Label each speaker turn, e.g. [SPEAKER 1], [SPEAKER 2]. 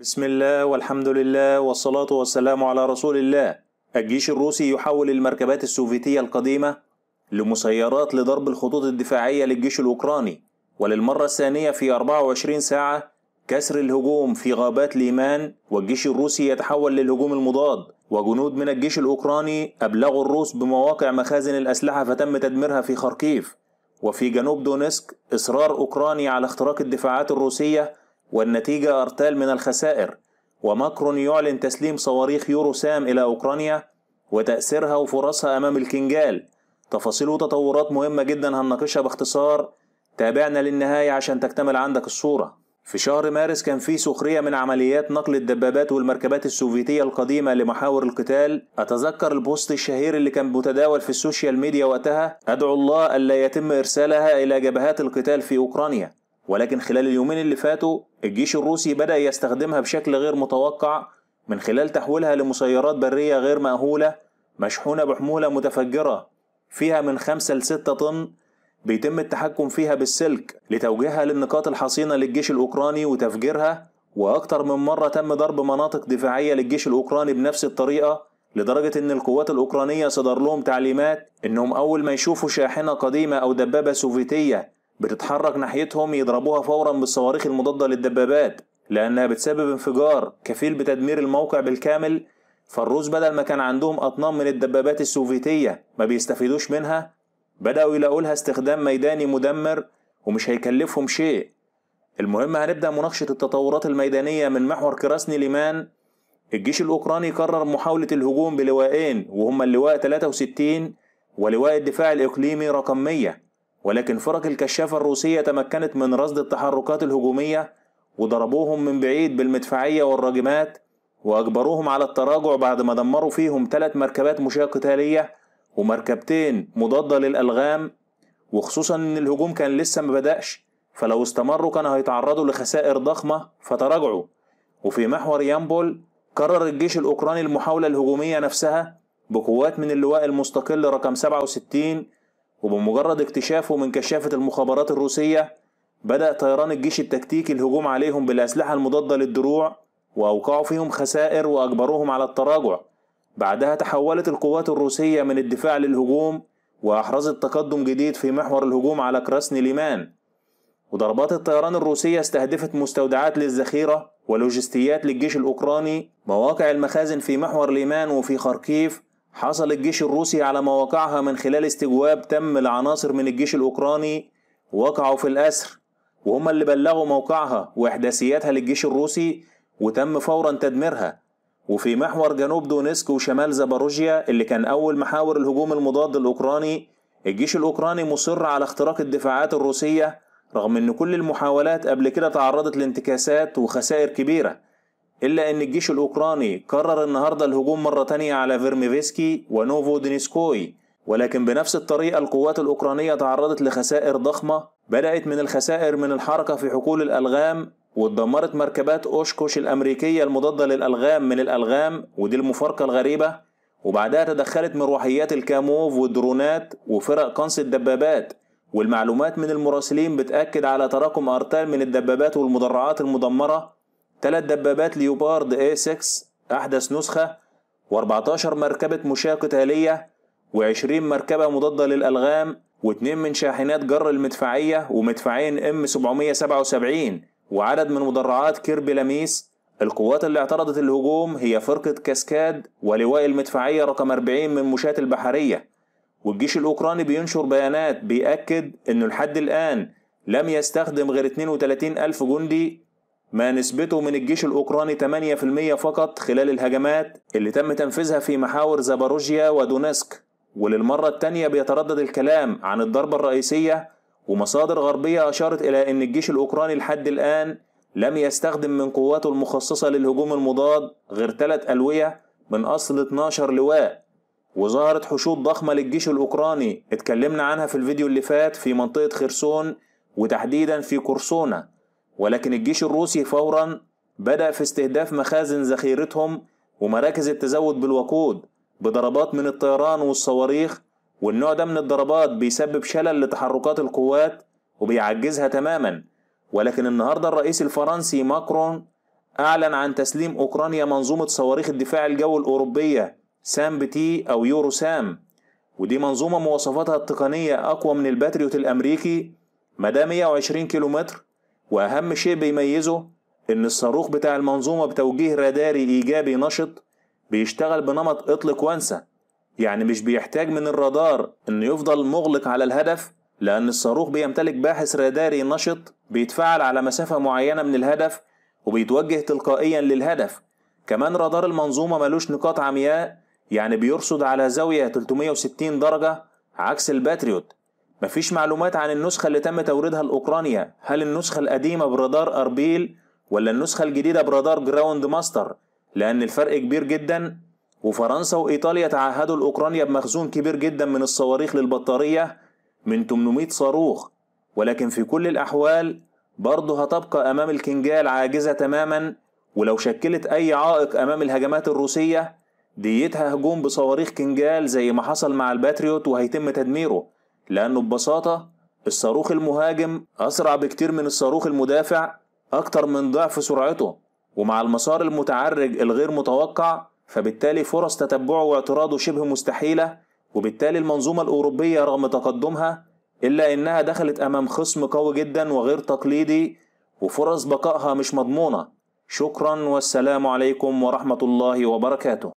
[SPEAKER 1] بسم الله والحمد لله والصلاة والسلام على رسول الله الجيش الروسي يحول المركبات السوفيتية القديمة لمسيرات لضرب الخطوط الدفاعية للجيش الأوكراني وللمرة الثانية في 24 ساعة كسر الهجوم في غابات ليمان والجيش الروسي يتحول للهجوم المضاد وجنود من الجيش الأوكراني أبلغوا الروس بمواقع مخازن الأسلحة فتم تدميرها في خاركيف وفي جنوب دونسك إصرار أوكراني على اختراق الدفاعات الروسية والنتيجة أرتال من الخسائر وماكرون يعلن تسليم صواريخ يورو سام إلى أوكرانيا وتأثيرها وفرصها أمام الكنجال تفاصيل وتطورات مهمة جدا هنناقشها باختصار تابعنا للنهاية عشان تكتمل عندك الصورة في شهر مارس كان في سخرية من عمليات نقل الدبابات والمركبات السوفيتية القديمة لمحاور القتال أتذكر البوست الشهير اللي كان متداول في السوشيال ميديا وقتها أدعو الله ألا يتم إرسالها إلى جبهات القتال في أوكرانيا ولكن خلال اليومين اللي فاتوا الجيش الروسي بدأ يستخدمها بشكل غير متوقع من خلال تحويلها لمسيرات برية غير مأهولة مشحونة بحمولة متفجرة فيها من 5 ل 6 طن بيتم التحكم فيها بالسلك لتوجيهها للنقاط الحصينة للجيش الأوكراني وتفجيرها وأكثر من مرة تم ضرب مناطق دفاعية للجيش الأوكراني بنفس الطريقة لدرجة إن القوات الأوكرانية صدر لهم تعليمات إنهم أول ما يشوفوا شاحنة قديمة أو دبابة سوفيتية بتتحرك ناحيتهم يضربوها فورا بالصواريخ المضادة للدبابات لأنها بتسبب انفجار كفيل بتدمير الموقع بالكامل فالروس بدل ما كان عندهم أطنان من الدبابات السوفيتية ما بيستفيدوش منها بدأوا يلاقوا لها استخدام ميداني مدمر ومش هيكلفهم شيء المهم هنبدأ مناقشة التطورات الميدانية من محور كراسني ليمان الجيش الأوكراني قرر محاولة الهجوم بلوائين وهما اللواء 63 ولواء الدفاع الإقليمي رقم 100 ولكن فرق الكشافة الروسية تمكنت من رصد التحركات الهجومية وضربوهم من بعيد بالمدفعية والراجمات وأجبروهم على التراجع بعد ما دمروا فيهم ثلاث مركبات مشاة قتالية ومركبتين مضادة للألغام وخصوصا إن الهجوم كان لسه ما بدأش فلو استمروا كانوا هيتعرضوا لخسائر ضخمة فتراجعوا وفي محور يامبول قرر الجيش الأوكراني المحاولة الهجومية نفسها بقوات من اللواء المستقل رقم 67 وبمجرد اكتشافه من كشافة المخابرات الروسية بدأ طيران الجيش التكتيكي الهجوم عليهم بالأسلحة المضادة للدروع وأوقعوا فيهم خسائر وأجبروهم على التراجع بعدها تحولت القوات الروسية من الدفاع للهجوم وأحرزت تقدم جديد في محور الهجوم على كراسن ليمان وضربات الطيران الروسية استهدفت مستودعات للذخيرة ولوجستيات للجيش الأوكراني مواقع المخازن في محور ليمان وفي خاركيف حصل الجيش الروسي على مواقعها من خلال استجواب تم لعناصر من الجيش الأوكراني وقعوا في الأسر وهم اللي بلغوا موقعها وإحداثياتها للجيش الروسي وتم فورا تدميرها وفي محور جنوب دونسك وشمال زاباروجيا اللي كان أول محاور الهجوم المضاد الأوكراني الجيش الأوكراني مصر على اختراق الدفاعات الروسية رغم أن كل المحاولات قبل كده تعرضت لانتكاسات وخسائر كبيرة إلا أن الجيش الأوكراني قرر النهاردة الهجوم مرة تانية على فيرميفيسكي ونوفو دينيسكوي ولكن بنفس الطريقة القوات الأوكرانية تعرضت لخسائر ضخمة بدأت من الخسائر من الحركة في حقول الألغام واتدمرت مركبات أوشكوش الأمريكية المضادة للألغام من الألغام ودي المفارقة الغريبة وبعدها تدخلت مروحيات الكاموف والدرونات وفرق قنص الدبابات والمعلومات من المراسلين بتأكد على تراكم أرتال من الدبابات والمدرعات المدمرة ثلاث دبابات ليوبارد اي 6 أحدث نسخة و14 مركبة مشاة قتالية و20 مركبة مضادة للألغام للألغام و2 من شاحنات جر المدفعية ومدفعين ام 777 وعدد من مدرعات كيربي لاميس القوات اللي اعترضت الهجوم هي فرقة كاسكاد ولواء المدفعية رقم 40 من مشاة البحرية والجيش الأوكراني بينشر بيانات بيأكد أنه لحد الآن لم يستخدم غير 32 ألف جندي ما نسبته من الجيش الأوكراني 8% فقط خلال الهجمات اللي تم تنفيذها في محاور زاباروجيا ودونسك وللمرة الثانية بيتردد الكلام عن الضربة الرئيسية ومصادر غربية أشارت إلى أن الجيش الأوكراني لحد الآن لم يستخدم من قواته المخصصة للهجوم المضاد غير ثلاث ألوية من أصل 12 لواء وظهرت حشود ضخمة للجيش الأوكراني اتكلمنا عنها في الفيديو اللي فات في منطقة خرسون وتحديدا في كورسونا ولكن الجيش الروسي فورا بدأ في استهداف مخازن ذخيرتهم ومراكز التزود بالوقود بضربات من الطيران والصواريخ والنوع ده من الضربات بيسبب شلل لتحركات القوات وبيعجزها تماما ولكن النهاردة الرئيس الفرنسي ماكرون أعلن عن تسليم أوكرانيا منظومة صواريخ الدفاع الجوي الأوروبية سام بتي أو يورو سام ودي منظومة مواصفاتها التقنية أقوى من الباتريوت الأمريكي مدى 120 كيلومتر واهم شيء بيميزه ان الصاروخ بتاع المنظومه بتوجيه راداري ايجابي نشط بيشتغل بنمط اطلق وانسى يعني مش بيحتاج من الرادار انه يفضل مغلق على الهدف لان الصاروخ بيمتلك باحث راداري نشط بيتفاعل على مسافه معينه من الهدف وبيتوجه تلقائيا للهدف كمان رادار المنظومه ملوش نقاط عمياء يعني بيرصد على زاويه 360 درجه عكس الباتريوت مفيش معلومات عن النسخة اللي تم توريدها لأوكرانيا هل النسخة القديمة برادار أربيل ولا النسخة الجديدة برادار جراوند ماستر لأن الفرق كبير جدا وفرنسا وإيطاليا تعهدوا لأوكرانيا بمخزون كبير جدا من الصواريخ للبطارية من 800 صاروخ ولكن في كل الأحوال برضه هتبقى أمام الكنجال عاجزة تماما ولو شكلت أي عائق أمام الهجمات الروسية ديتها هجوم بصواريخ كنجال زي ما حصل مع الباتريوت وهيتم تدميره لأنه ببساطة الصاروخ المهاجم أسرع بكتير من الصاروخ المدافع أكتر من ضعف سرعته ومع المسار المتعرج الغير متوقع فبالتالي فرص تتبعه واعتراضه شبه مستحيلة وبالتالي المنظومة الأوروبية رغم تقدمها إلا إنها دخلت أمام خصم قوي جدا وغير تقليدي وفرص بقائها مش مضمونة شكرا والسلام عليكم ورحمة الله وبركاته